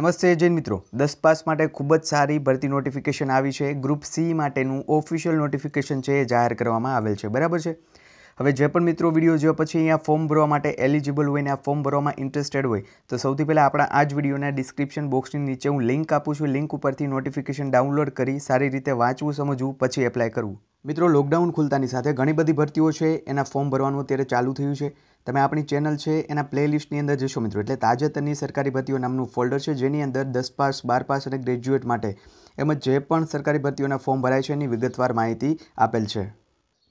નમસ્તે જૈન મિત્રો દસ પાસ માટે ખૂબ જ સારી ભરતી નોટિફિકેશન આવી છે ગ્રુપ સી માટેનું ઓફિશિયલ નોટિફિકેશન છે એ જાહેર કરવામાં આવેલ છે બરાબર છે હવે જે પણ મિત્રો વિડીયો જોયા પછી અહીંયા ફોર્મ ભરવા માટે એલિજિબલ હોય ને આ ફોર્મ ભરવામાં ઇન્ટરેસ્ટેડ હોય તો સૌથી પહેલાં આપણા આ જ વિડીયોના ડિસ્ક્રિપ્શન બોક્સની નીચે હું લિંક આપું છું લિંક ઉપરથી નોટિફિકેશન ડાઉનલોડ કરી સારી રીતે વાંચવું સમજવું પછી એપ્લાય કરવું મિત્રો લોકડાઉન ખુલતાની સાથે ઘણી બધી ભરતીઓ છે એના ફોર્મ ભરવાનું અત્યારે ચાલુ થયું છે તમે આપણી ચેનલ છે એના પ્લેલિસ્ટની અંદર જશો મિત્રો એટલે તાજેતરની સરકારી ભરતીઓ નામનું ફોલ્ડર છે જેની અંદર દસ પાસ બાર પાસ અને ગ્રેજ્યુએટ માટે એમ જે પણ સરકારી ભરતીઓના ફોર્મ ભરાય છે એની વિગતવાર માહિતી આપેલ છે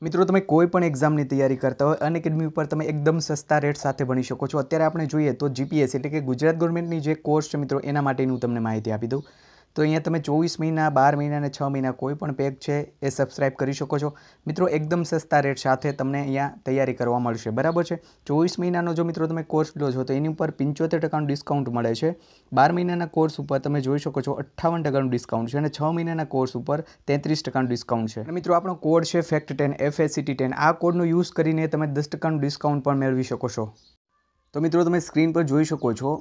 મિત્રો તમે કોઈ પણ એક્ઝામની તૈયારી કરતા હોય અનએકેડમી ઉપર તમે એકદમ સસ્તા રેટ સાથે ભણી શકો છો અત્યારે આપણે જોઈએ તો જીપીએસ એટલે કે ગુજરાત ગવર્મેન્ટની જે કોર્સ છે મિત્રો એના માટેની હું તમને માહિતી આપી દઉં તો અહીંયા તમે ચોવીસ મહિના બાર મહિના અને છ મહિના કોઈ પણ પેક છે એ સબસ્ક્રાઇબ કરી શકો છો મિત્રો એકદમ સસ્તા રેટ સાથે તમને અહીંયા તૈયારી કરવા મળશે બરાબર છે ચોવીસ મહિનાનો જો મિત્રો તમે કોર્સ લો છો તો એની ઉપર પંચોતેર ટકાનું ડિસ્કાઉન્ટ મળે છે બાર મહિનાના કોર્સ ઉપર તમે જોઈ શકો છો અઠ્ઠાવન ટકાનું ડિસ્કાઉન્ટ છે અને છ મહિનાના કોર્સ ઉપર તેત્રીસ ટકાનું ડિસ્કાઉન્ટ છે અને મિત્રો આપણો કોડ છે ફેક્ટ ટેન એફએસીટી ટેન આ કોડનો યુઝ કરીને તમે દસ ટકાનું ડિસ્કાઉન્ટ પણ મેળવી શકો છો તો મિત્રો તમે સ્ક્રીન પર જોઈ શકો છો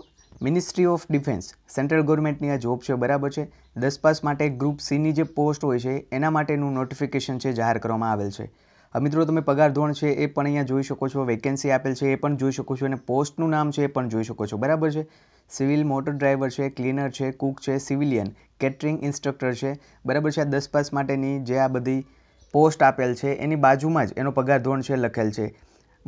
મિનિસ્ટ્રી ઓફ ડિફેન્સ સેન્ટ્રલ ગવર્મેન્ટની આ જોબ છે બરાબર છે દસ પાસ માટે ગ્રુપ સીની જે પોસ્ટ હોય છે એના માટેનું નોટિફિકેશન છે જાહેર કરવામાં આવેલ છે મિત્રો તમે પગાર ધોરણ છે એ પણ અહીંયા જોઈ શકો છો વેકેન્સી આપેલ છે એ પણ જોઈ શકો છો અને પોસ્ટનું નામ છે એ પણ જોઈ શકો છો બરાબર છે સિવિલ મોટર ડ્રાઈવર છે ક્લીનર છે કુક છે સિવિલિયન કેટરિંગ ઇન્સ્ટ્રક્ટર છે બરાબર છે આ દસ પાસ માટેની જે આ બધી પોસ્ટ આપેલ છે એની બાજુમાં જ એનો પગાર ધોરણ છે લખેલ છે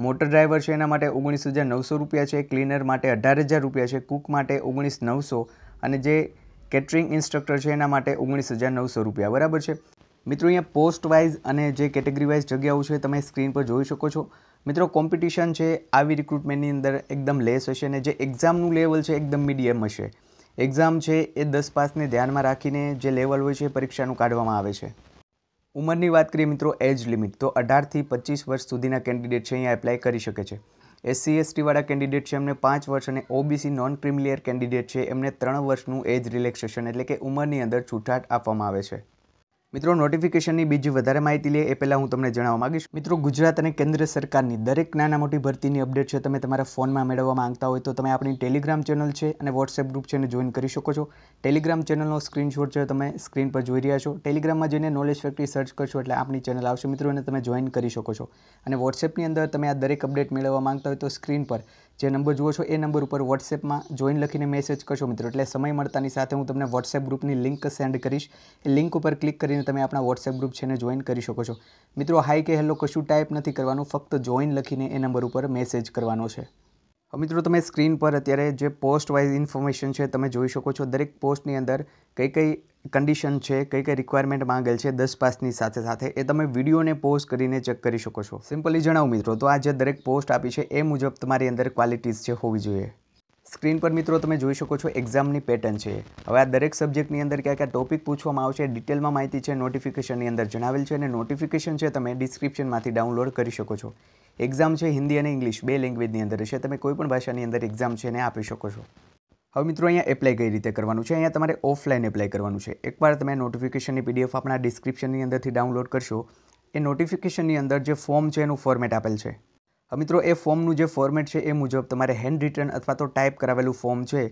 મોટર ડ્રાઈવર છે એના માટે ઓગણીસ હજાર નવસો રૂપિયા છે ક્લીનર માટે અઢાર હજાર રૂપિયા છે કૂક માટે ઓગણીસ નવસો અને જે કેટરિંગ ઇન્સ્ટ્રક્ટર છે એના માટે ઓગણીસ હજાર નવસો રૂપિયા બરાબર છે મિત્રો અહીંયા પોસ્ટ વાઇઝ અને જે કેટેગરી વાઇઝ જગ્યાઓ છે તમે સ્ક્રીન પર જોઈ શકો છો મિત્રો કોમ્પિટિશન છે આવી રિક્રુટમેન્ટની અંદર એકદમ લેસ હશે અને જે એક્ઝામનું લેવલ છે એકદમ મીડિયમ હશે એક્ઝામ છે એ દસ પાસને ધ્યાનમાં રાખીને જે લેવલ હોય છે પરીક્ષાનું કાઢવામાં આવે છે ઉંમરની વાત કરીએ મિત્રો એજ લિમિટ તો અઢારથી પચીસ વર્ષ સુધીના કેન્ડિડેટ છે અહીંયા એપ્લાય કરી શકે છે એસસી એસટીવાળા કેન્ડિડેટ છે એમને પાંચ વર્ષ અને ઓબીસી નોન ક્રિમિલિયર કેન્ડિડેટ છે એમને ત્રણ વર્ષનું એજ રિલેક્સેશન એટલે કે ઉંમરની અંદર છૂટાટ આપવામાં આવે છે મિત્રો નોટિફિકેશનની બીજી વધારે માહિતી લે એ પહેલાં હું તમને જણાવવા માગીશ મિત્રો ગુજરાત અને કેન્દ્ર સરકારની દરેક નાના મોટી ભરતીની અપડેટ છે તમે તમારા ફોનમાં મેળવવા માંગતા હોય તો તમે આપણી ટેલિગ્રામ ચેનલ છે અને વોટ્સએપ ગ્રુપ છે એને જોઈન કરી શકો છો ટેલિગ્રામ ચેનલનો સ્ક્રીનશોટ છે તમે સ્ક્રીન પર જોઈ રહ્યા છો ટેલિગ્રામમાં જઈને નોલેજ ફેક્ટરી સર્ચ કરશો એટલે આપણી ચેનલ આવશે મિત્રો અને તમે જોઈન કરી શકો છો અને વોટ્સએપની અંદર તમે આ દરેક અપડેટ મેળવવા માંગતા હોય તો સ્ક્રીન પર જે નંબર જુઓ છો એ નંબર ઉપર વોટ્સએપમાં જોઈન લખીને મેસેજ કરશો મિત્રો એટલે સમય મળતાની સાથે હું તમને વોટ્સએપ ગ્રુપની લિંક સેન્ડ કરીશ એ લિંક ઉપર ક્લિક કરીને તમે આપણા વોટ્સએપ ગ્રુપ છે એને જોઈન કરી શકો છો મિત્રો હાઈ કે હેલો કશું ટાઈપ નથી કરવાનું ફક્ત જોઈન લખીને એ નંબર ઉપર મેસેજ કરવાનો છે મિત્રો તમે સ્ક્રીન પર અત્યારે જે પોસ્ટ વાઇઝ ઇન્ફોર્મેશન છે તમે જોઈ શકો છો દરેક પોસ્ટની અંદર કઈ કઈ કન્ડિશન છે કઈ કઈ રિક્વાયરમેન્ટ માંગેલ છે દસ પાસની સાથે સાથે એ તમે વિડીયોને પોસ્ટ કરીને ચેક કરી શકો છો સિમ્પલી જણાવું મિત્રો તો આ જે દરેક પોસ્ટ આપી છે એ મુજબ તમારી અંદર ક્વોલિટીઝ છે હોવી જોઈએ સ્ક્રીન પર મિત્રો તમે જોઈ શકો છો એક્ઝામની પેટર્ન છે હવે આ દરેક સબ્જેક્ટની અંદર ક્યાં કયા ટોપિક પૂછવામાં આવશે ડિટેલમાં માહિતી છે નોટિફિકેશનની અંદર જણાવેલ છે અને નોટિફિકેશન છે તમે ડિસ્ક્રિપ્શનમાંથી ડાઉનલોડ કરી શકો છો એક્ઝામ છે હિન્દી અને ઇંગ્લિશ બે લેંગ્વેજની અંદર છે તમે કોઈ ભાષાની અંદર એક્ઝામ છે એને આપી શકો છો હવે મિત્રો અહીંયા એપ્લાય કઈ રીતે કરવાનું છે અહીંયા તમારે ઓફલાઈન એપ્લાય કરવાનું છે એકવાર તમે નોટિફિકેશનની પીડીએફ આપણા ડિસ્ક્રિપ્શનની અંદરથી ડાઉનલોડ કરશો એ નોટિફિકેશનની અંદર જે ફોર્મ છે એનું ફોર્મેટ આપેલ છે હવે મિત્રો એ ફોર્મનું જે ફોર્મેટ છે એ મુજબ તમારે હેન્ડ રિટર્ન અથવા તો ટાઈપ કરાવેલું ફોર્મ છે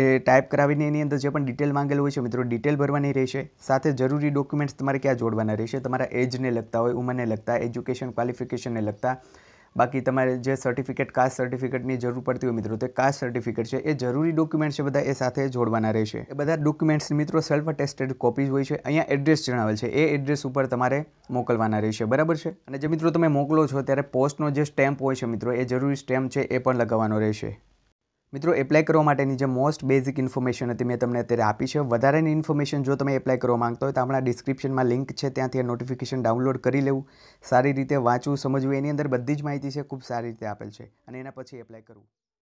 એ ટાઈપ કરાવીને એની અંદર જે પણ ડિટેલ માંગેલું હોય છે મિત્રો ડિટેલ ભરવાની રહેશે સાથે જરૂરી ડોક્યુમેન્ટ્સ તમારે ક્યાં જોડવાના રહેશે તમારા એજને લગતા હોય ઉંમરને લગતા એજ્યુકેશન ક્વોલિફિકેશનને લગતા બાકી તમારે જે સર્ટિફિકેટ કાસ્ટ સર્ટિફિકેટની જરૂર પડતી હોય મિત્રો તો કાસ્ટ સર્ટિફિકેટ છે એ જરૂરી ડોક્યુમેન્ટ છે બધા એ સાથે જોડવાના રહેશે એ બધા ડોક્યુમેન્ટ્સ મિત્રો સેલ્ફ અટેસ્ટેડ કોપીઝ હોય છે અહીંયા એડ્રેસ જણાવેલ છે એ એડ્રેસ ઉપર તમારે મોકલવાના રહેશે બરાબર છે અને જે મિત્રો તમે મોકલો છો ત્યારે પોસ્ટનો જે સ્ટેમ્પ હોય છે મિત્રો એ જરૂરી સ્ટેમ્પ છે એ પણ લગાવવાનો રહેશે મિત્રો એપ્લાય કરવા માટેની જે મોસ્ટ બેઝિક ઇન્ફોર્મેશન હતી મેં તમને અત્યારે આપી છે વધારાની ઇન્ફોર્મેશન જો તમે એપ્લાય કરવા માંગતા હોય તો આપણા ડિસ્ક્રિપ્શનમાં લિંક છે ત્યાંથી નોટિફિકેશન ડાઉનલોડ કરી લેવું સારી રીતે વાંચવું સમજવું એની અંદર બધી જ માહિતી છે ખૂબ સારી રીતે આપેલ છે અને એના પછી એપ્લાય કરવું